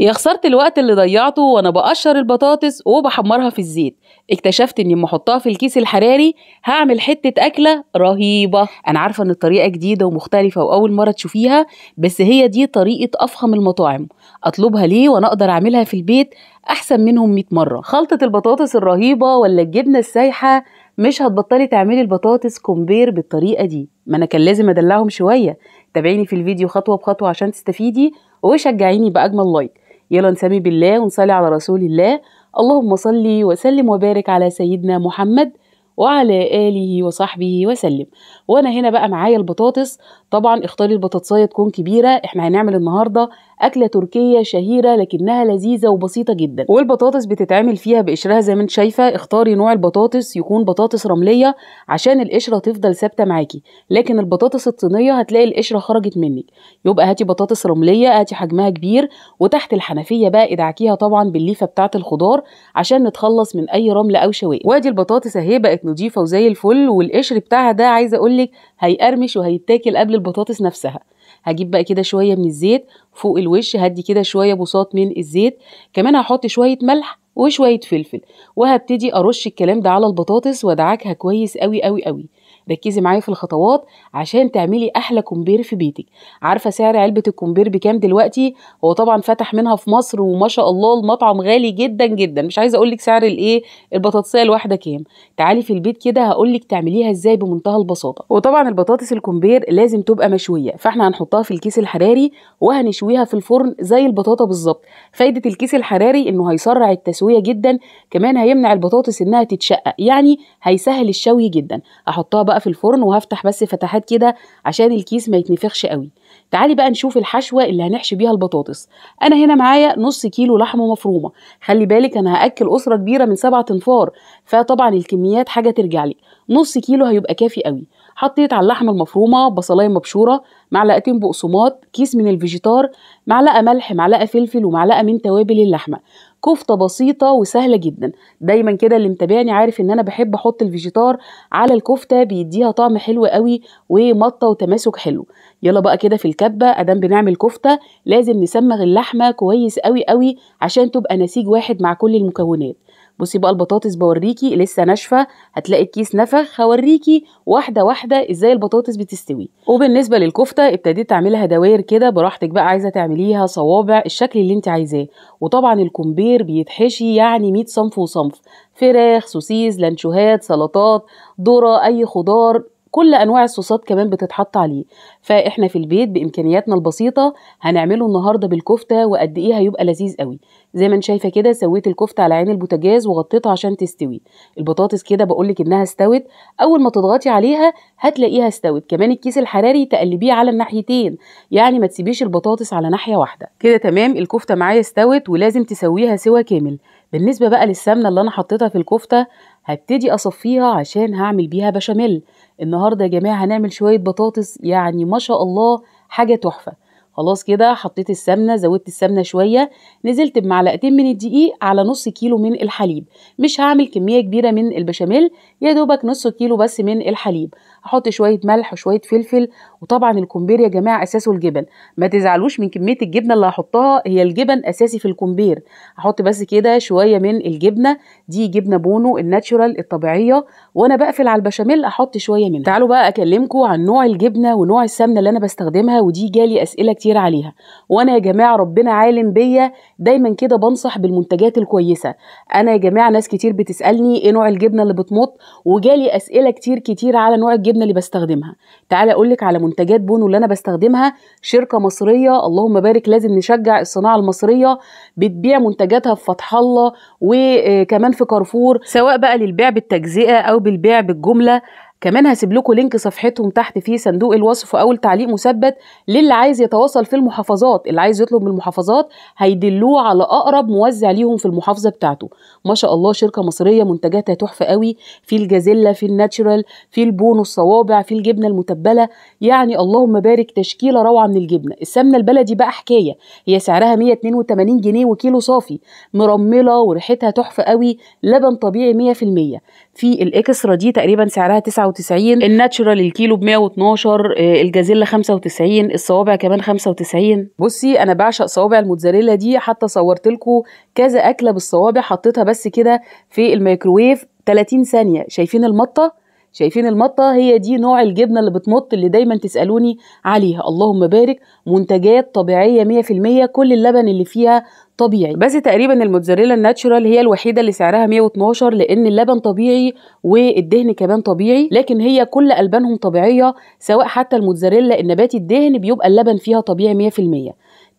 يا خسارة الوقت اللي ضيعته وانا بقشر البطاطس وبحمرها في الزيت اكتشفت اني لما احطها في الكيس الحراري هعمل حتة اكلة رهيبة انا عارفة ان الطريقة جديدة ومختلفة واول مرة تشوفيها بس هي دي طريقة افخم المطاعم اطلبها ليه وانا اقدر اعملها في البيت احسن منهم 100 مرة خلطة البطاطس الرهيبة ولا الجبنة السايحة مش هتبطلي تعملي البطاطس كومبير بالطريقة دي ما انا كان لازم ادلعهم شوية تابعيني في الفيديو خطوة بخطوة عشان تستفيدي وشجعيني باجمل لايك يلا نسمي بالله ونصلي على رسول الله اللهم صلي وسلم وبارك على سيدنا محمد وعلى آله وصحبه وسلم وأنا هنا بقى معايا البطاطس طبعا اختاري البطاطساية تكون كبيرة احنا هنعمل النهاردة أكلة تركية شهيرة لكنها لذيذة وبسيطة جدا والبطاطس بتتعمل فيها بقشرها زي ما انت شايفة اختاري نوع البطاطس يكون بطاطس رملية عشان القشرة تفضل ثابتة معاكي لكن البطاطس الطينية هتلاقي القشرة خرجت منك يبقى هاتي بطاطس رملية هاتي حجمها كبير وتحت الحنفية بقى ادعكيها طبعا بالليفة بتاعة الخضار عشان نتخلص من أي رمل أو شوائب وادي البطاطس اهي بقت كانت نضيفة وزي الفل والقشر بتاعها ده عايزه أقولك هيقرمش وهيتاكل قبل البطاطس نفسها هجيب بقى كده شويه من الزيت فوق الوش هدي كده شويه بساط من الزيت كمان هحط شويه ملح وشويه فلفل وهبتدي ارش الكلام ده على البطاطس وادعكها كويس قوي قوي قوي ركزي معايا في الخطوات عشان تعملي احلى كومبير في بيتك عارفه سعر علبه الكومبير بكام دلوقتي هو طبعا فتح منها في مصر وما شاء الله المطعم غالي جدا جدا مش عايزه اقول لك سعر الايه البطاطسيه الواحده كام تعالي في البيت كده هقول لك تعمليها ازاي بمنتهى البساطه وطبعا البطاطس الكومبير لازم تبقى مشويه فاحنا هنحطها في الكيس الحراري وهنشويها في الفرن زي البطاطا بالظبط فايده الكيس الحراري انه هيسرع التسويه جدا كمان هيمنع البطاطس انها تتشقق يعني هيسهل الشوي جدا هحطها بقى في الفرن وهفتح بس فتحات كده عشان الكيس ما يتنفخش قوي تعالي بقى نشوف الحشوة اللي هنحشي بيها البطاطس انا هنا معايا نص كيلو لحمة مفرومة خلي بالك انا هاكل اسرة كبيرة من سبعة انفار فطبعا الكميات حاجة ترجع لي نص كيلو هيبقى كافي قوي حطيت على اللحمة المفرومة بصلاية مبشورة معلقتين بقسماط كيس من الفيجيتار معلقة ملح معلقة فلفل ومعلقة من توابل اللحمة كفته بسيطه وسهله جدا دايما كده اللي متابعني عارف ان انا بحب احط الفيجيتار على الكفته بيديها طعم حلو قوي ومطه وتماسك حلو يلا بقى كده في الكبه ادام بنعمل كفته لازم نسمغ اللحمه كويس قوي قوي عشان تبقى نسيج واحد مع كل المكونات بصي بقى البطاطس بوريكي لسه ناشفه هتلاقي الكيس نفخ هوريكي واحده واحده ازاي البطاطس بتستوي وبالنسبه للكفته ابتديت اعملها دواير كده براحتك بقى عايزه تعمليها صوابع الشكل اللي انت عايزاه وطبعا الكمبير بيتحشي يعني 100 صنف وصنف فراخ سوسيس لانشوهات سلطات ذره اي خضار كل انواع الصوصات كمان بتتحط عليه فاحنا في البيت بامكانياتنا البسيطه هنعمله النهارده بالكفته وقد ايه هيبقى لذيذ قوي زي ما انت شايفه كده سويت الكفته على عين البوتاجاز وغطيتها عشان تستوي البطاطس كده بقولك انها استوت اول ما تضغطي عليها هتلاقيها استوت كمان الكيس الحراري تقلبيه على الناحيتين يعني ما تسيبيش البطاطس على ناحيه واحده كده تمام الكفته معايا استوت ولازم تسويها سوا كامل بالنسبه بقى للسمنه اللي انا حطيتها في الكفته هبتدي اصفيها عشان هعمل بيها بشاميل النهارده يا جماعه هنعمل شويه بطاطس يعني ما شاء الله حاجه تحفه خلاص كده حطيت السمنه زودت السمنه شويه نزلت بمعلقتين من الدقيق على نص كيلو من الحليب مش هعمل كميه كبيره من البشاميل يا دوبك نص كيلو بس من الحليب هحط شويه ملح وشويه فلفل وطبعا الكمبير يا جماعه اساسه الجبن ما تزعلوش من كميه الجبنه اللي هحطها هي الجبن اساسي في الكمبير هحط بس كده شويه من الجبنه دي جبنه بونو الناتشورال الطبيعيه وانا بقفل على البشاميل احط شويه منها تعالوا بقى اكلمكم عن نوع الجبنه ونوع السمنه اللي انا بستخدمها ودي جالي اسئله كتير عليها وانا يا جماعه ربنا عالم بيا دايما كده بنصح بالمنتجات الكويسه انا يا جماعه ناس كتير بتسالني ايه نوع الجبنه اللي بتمط وجالي اسئله كتير كتير على نوع الجبنه اللي بستخدمها تعالى اقول لك على منتجات بونو اللي انا بستخدمها شركه مصريه اللهم بارك لازم نشجع الصناعه المصريه بتبيع منتجاتها في فتح الله وكمان في كارفور سواء بقى للبيع بالتجزئه او بالبيع بالجمله كمان هسيب لكم لينك صفحتهم تحت في صندوق الوصف او التعليق مثبت للي عايز يتواصل في المحافظات اللي عايز يطلب من المحافظات هيدلوه على اقرب موزع ليهم في المحافظه بتاعته ما شاء الله شركه مصريه منتجاتها تحفه قوي في الجازيلا في الناتشرال في البون الصوابع في الجبنه المتبله يعني اللهم بارك تشكيله روعه من الجبنه السمنه البلدي بقى حكايه هي سعرها 182 جنيه وكيلو صافي مرمله وريحتها تحفه قوي لبن طبيعي 100% في الاكسترا دي تقريبا سعرها 9 99 الناتشورال الكيلو ب 112 آه، الجازيلا 95 الصوابع كمان 95 بصي انا بعشق صوابع الموتزاريلا دي حتى صورت لكم كذا اكله بالصوابع حطيتها بس كده في الميكروويف 30 ثانيه شايفين المطه شايفين المطه هي دي نوع الجبنه اللي بتمط اللي دايما تسالوني عليها اللهم بارك منتجات طبيعيه مية المية كل اللبن اللي فيها طبيعي بس تقريبا الموتزاريلا الناتشورال هي الوحيده اللي سعرها 112 لان اللبن طبيعي والدهن كمان طبيعي لكن هي كل البانهم طبيعيه سواء حتى الموتزاريلا النباتي الدهن بيبقى اللبن فيها طبيعي 100%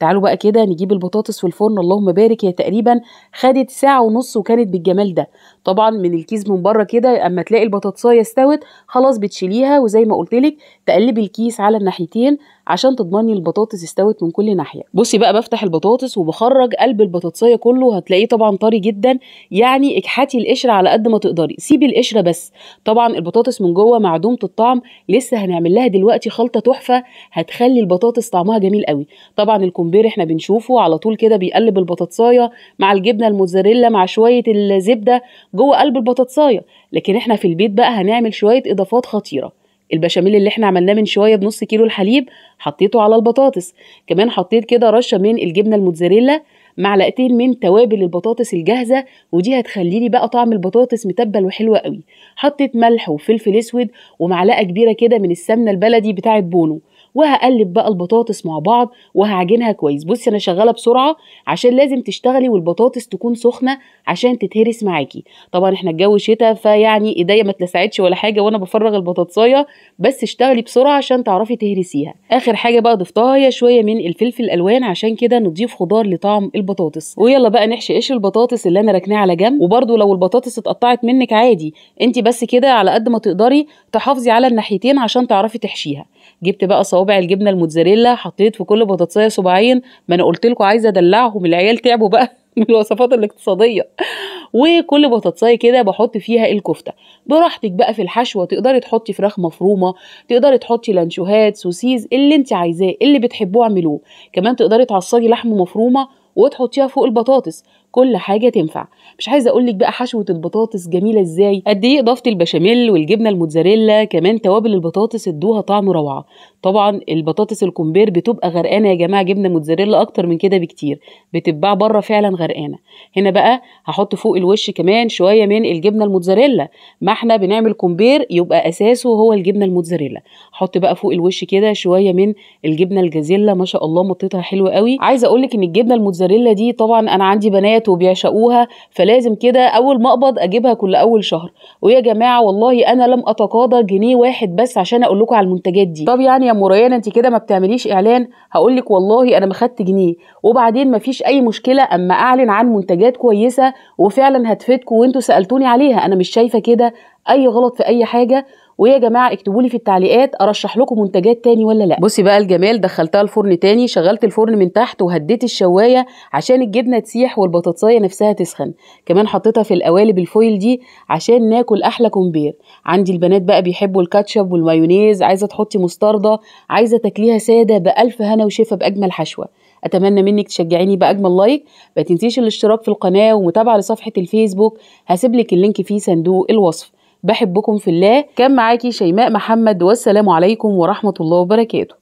تعالوا بقى كده نجيب البطاطس في الفرن اللهم بارك هي تقريبا خدت ساعة ونص وكانت بالجمال ده طبعا من الكيس من بره كده اما تلاقي البطاطسايه استوت خلاص بتشيليها وزي ما قلت لك تقلبي الكيس على الناحيتين عشان تضمني البطاطس استوت من كل ناحيه بصي بقى بفتح البطاطس وبخرج قلب البطاطسيه كله هتلاقيه طبعا طري جدا يعني اكحتي القشره على قد ما تقدري سيبي القشره بس طبعا البطاطس من جوه معدومه الطعم لسه هنعمل لها دلوقتي خلطه تحفه هتخلي البطاطس طعمها جميل قوي طبعا الكومبير احنا بنشوفه على طول كده بيقلب البطاطسايه مع الجبنه الموزاريلا مع شويه الزبده جوه قلب البطاطسايه لكن احنا في البيت بقى هنعمل شويه اضافات خطيره البشاميل اللي احنا عملناه من شويه بنص كيلو الحليب حطيته على البطاطس كمان حطيت كده رشه من الجبنه الموتزاريلا معلقتين من توابل البطاطس الجاهزه ودي هتخلي لي بقى طعم البطاطس متبل وحلو قوي حطيت ملح وفلفل اسود ومعلقه كبيره كده من السمنه البلدي بتاعه بونو وهقلب بقى البطاطس مع بعض وهعجنها كويس بصي انا شغاله بسرعه عشان لازم تشتغلي والبطاطس تكون سخنه عشان تتهرس معاكي طبعا احنا الجو شتاء فيعني ايديا ما اتلسعتش ولا حاجه وانا بفرغ البطاطسايه بس اشتغلي بسرعه عشان تعرفي تهرسيها اخر حاجه بقى ضفتها هي شويه من الفلفل الالوان عشان كده نضيف خضار لطعم البطاطس ويلا بقى نحشي قشر البطاطس اللي انا راكناه على جنب وبرده لو البطاطس اتقطعت منك عادي انت بس كده على قد ما تقدري تحافظي على الناحيتين عشان تعرفي تحشيها جبت بقى صوابع الجبنه الموتزاريلا حطيت في كل بطاطسايه صباعين ما انا قلت لكم عايزه ادلعهم العيال تعبوا بقى من الوصفات الاقتصاديه وكل بطاطسيه كده بحط فيها الكفته براحتك بقى في الحشوه تقدري تحطي فراخ مفرومه تقدري تحطي لانشوهات سوسيز اللي انت عايزاه اللي بتحبوه اعملوه كمان تقدري تعصري لحمه مفرومه وتحطيها فوق البطاطس كل حاجه تنفع مش عايزه اقول لك بقى حشوه البطاطس جميله ازاي قد ايه اضافه البشاميل والجبنه الموتزاريلا كمان توابل البطاطس ادوها طعم روعه طبعا البطاطس الكومبير بتبقى غرقانه يا جماعه جبنه موتزاريلا اكتر من كده بكتير بتتباع بره فعلا غرقانه هنا بقى هحط فوق الوش كمان شويه من الجبنه الموتزاريلا ما احنا بنعمل كومبير يبقى اساسه هو الجبنه الموتزاريلا حط بقى فوق الوش كده شويه من الجبنه الجازيلا ما شاء الله مطيتها حلوه قوي عايزه اقول لك ان الجبنه الموتزاريلا دي طبعا انا عندي بنات الحاجات وبيعشقوها فلازم كده اول ما اقبض اجيبها كل اول شهر ويا جماعه والله انا لم اتقاضى جنيه واحد بس عشان اقول لكم على المنتجات دي طب يعني يا ام انت كده ما بتعمليش اعلان هقول لك والله انا ما خدت جنيه وبعدين ما فيش اي مشكله اما اعلن عن منتجات كويسه وفعلا هتفيدكم وانتوا سالتوني عليها انا مش شايفه كده اي غلط في اي حاجه ويا جماعه اكتبوا لي في التعليقات ارشح لكم منتجات تاني ولا لا بصي بقى الجمال دخلتها الفرن تاني شغلت الفرن من تحت وهديت الشوايه عشان الجبنه تسيح والبطاطسايه نفسها تسخن كمان حطيتها في القوالب الفويل دي عشان ناكل احلى كومبير عندي البنات بقى بيحبوا الكاتشب والمايونيز عايزه تحطي مستردة عايزه تاكليها ساده بالف هنا وشفا باجمل حشوه اتمنى منك تشجعيني باجمل لايك ما تنسيش الاشتراك في القناه ومتابعه لصفحه الفيسبوك هسيب لك اللينك في صندوق الوصف بحبكم في الله كان معاكي شيماء محمد والسلام عليكم ورحمة الله وبركاته